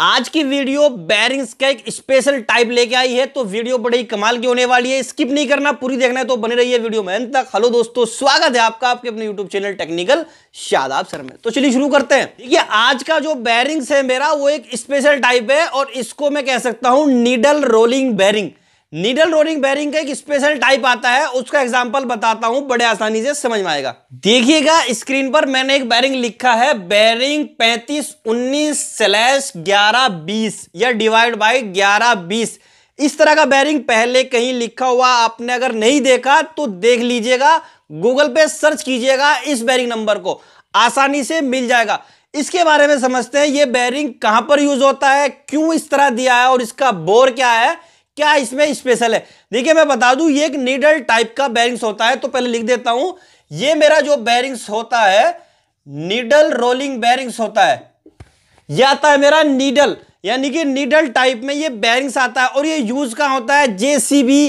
आज की video bearings का एक स्पेशल टाइप लेके आई है तो वीडियो बड़े ही कमाल की होने वाली है स्किप नहीं करना पूरी देखना है तो बने रही है वीडियो में अंत तक हेलो दोस्तों स्वागत है आपका आपके अपने YouTube channel technical Shadab sir में तो चलिए शुरू करते हैं देखिए आज का जो बैरिंग्स है मेरा वो एक स्पेशल टाइप है और इसको मैं कह सकता हूं needle rolling bearing needle rolling bearing का एक स्पेशल टाइप आता है उसका एग्जाम्पल बताता हूं बड़े आसानी से समझ में आएगा देखिएगा स्क्रीन पर मैंने एक बैरिंग लिखा है बैरिंग पैंतीस उन्नीस स्लैश ग्यारह बीस या डिवाइड बाई ग्यारह बीस इस तरह का बैरिंग पहले कहीं लिखा हुआ आपने अगर नहीं देखा तो देख लीजिएगा गूगल पे सर्च कीजिएगा इस बैरिंग नंबर को आसानी से मिल जाएगा इसके बारे में समझते हैं ये बैरिंग कहां पर यूज होता है क्यों इस तरह दिया है और इसका बोर क्या है क्या इसमें स्पेशल है देखिए मैं बता दूं ये एक नीडल टाइप का बैरिंग्स होता है तो पहले लिख देता हूं ये मेरा जो बैरिंग्स होता है नीडल रोलिंग बैरिंग्स होता है ये आता है मेरा नीडल यानी कि नीडल टाइप में ये बैरिंग्स आता है और ये यूज कहाँ होता है JCB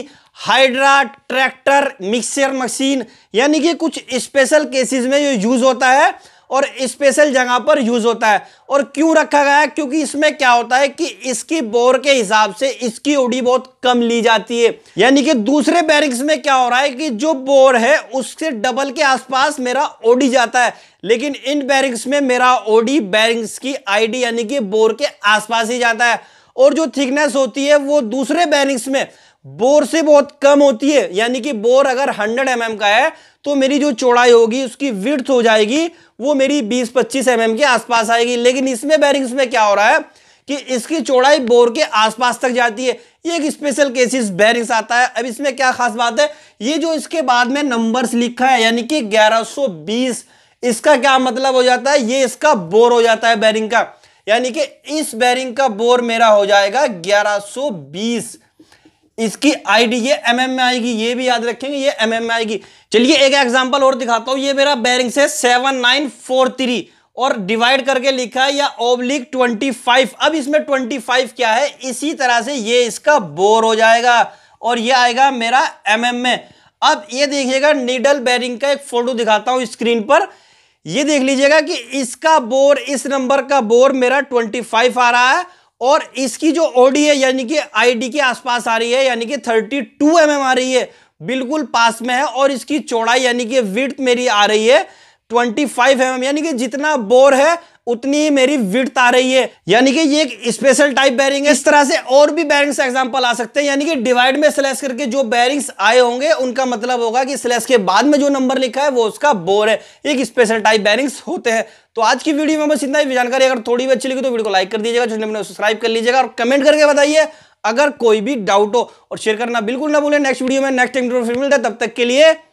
Hydra tractor mixer machine यानी कि कुछ स्पेशल केसेस में ये यूज होता है और स्पेशल जगह पर यूज होता है और क्यों रखा गया है क्योंकि इसमें क्या होता है कि इसकी बोर के हिसाब से इसकी ओडी बहुत कम ली जाती है यानी कि दूसरे बैरिक्स में क्या हो रहा है कि जो बोर है उससे डबल के आसपास मेरा ओडी जाता है लेकिन इन बैरिक्स में मेरा ओडी बैरिक्स की आईडी यानी कि बोर के आसपास ही जाता है और जो थिकनेस होती है वो दूसरे बैरिक्स में बोर से बहुत कम होती है यानी कि बोर अगर 100 एम mm का है तो मेरी जो चौड़ाई होगी उसकी विर्थ हो जाएगी वो मेरी 20-25 एम mm के आसपास आएगी लेकिन इसमें बैरिंग्स में क्या हो रहा है कि इसकी चौड़ाई बोर के आसपास तक जाती है ये एक स्पेशल केसेस बैरिंग्स आता है अब इसमें क्या खास बात है ये जो इसके बाद में नंबर्स लिखा है यानी कि 1120 इसका क्या मतलब हो जाता है ये इसका बोर हो जाता है बैरिंग का यानी कि इस बैरिंग का बोर मेरा हो जाएगा ग्यारह इसकी आईडी ये एमएम में आएगी ये भी याद रखेंगे ये एमएम में आएगी चलिए एक एग्जांपल और दिखाता हूं ये मेरा बैरिंग से सेवन नाइन फोर थ्री और डिवाइड करके लिखा है या ओब्लिक ट्वेंटी फाइव अब इसमें ट्वेंटी फाइव क्या है इसी तरह से ये इसका बोर हो जाएगा और ये आएगा मेरा एम mm में अब ये देखिएगा नीडल बैरिंग का एक फोटो दिखाता हूं स्क्रीन पर ये देख लीजिएगा कि इसका बोर इस नंबर का बोर मेरा ट्वेंटी आ रहा है और इसकी जो ओडी है यानी कि आईडी के आसपास आ रही है यानी कि 32 टू mm आ रही है बिल्कुल पास में है और इसकी चौड़ाई यानी कि विर्थ मेरी आ रही है 25 फाइव mm यानी कि जितना बोर है उतनी ही मेरी विट आ रही है यानी कि ये एक स्पेशल टाइप बैरिंग है इस तरह से और भी बैरिंग्स एग्जांपल आ सकते हैं यानी कि डिवाइड में स्लैश करके जो बैरिंग्स आए होंगे उनका मतलब होगा कि स्लैश के बाद में जो नंबर लिखा है वो उसका बोर है एक स्पेशल टाइप बैरिंग्स होते हैं तो आज की वीडियो में बस इतना ही जानकारी अगर थोड़ी भी अच्छी लगी तो वीडियो को लाइक कर दीजिएगा चैनल सब्सक्राइब कर लीजिएगा और कमेंट करके बताइए अगर कोई भी डाउट हो और शेयर करना बिल्कुल ना भूलें नेक्स्ट वीडियो में नेक्स्ट टाइम फिर मिलता है तब तक के लिए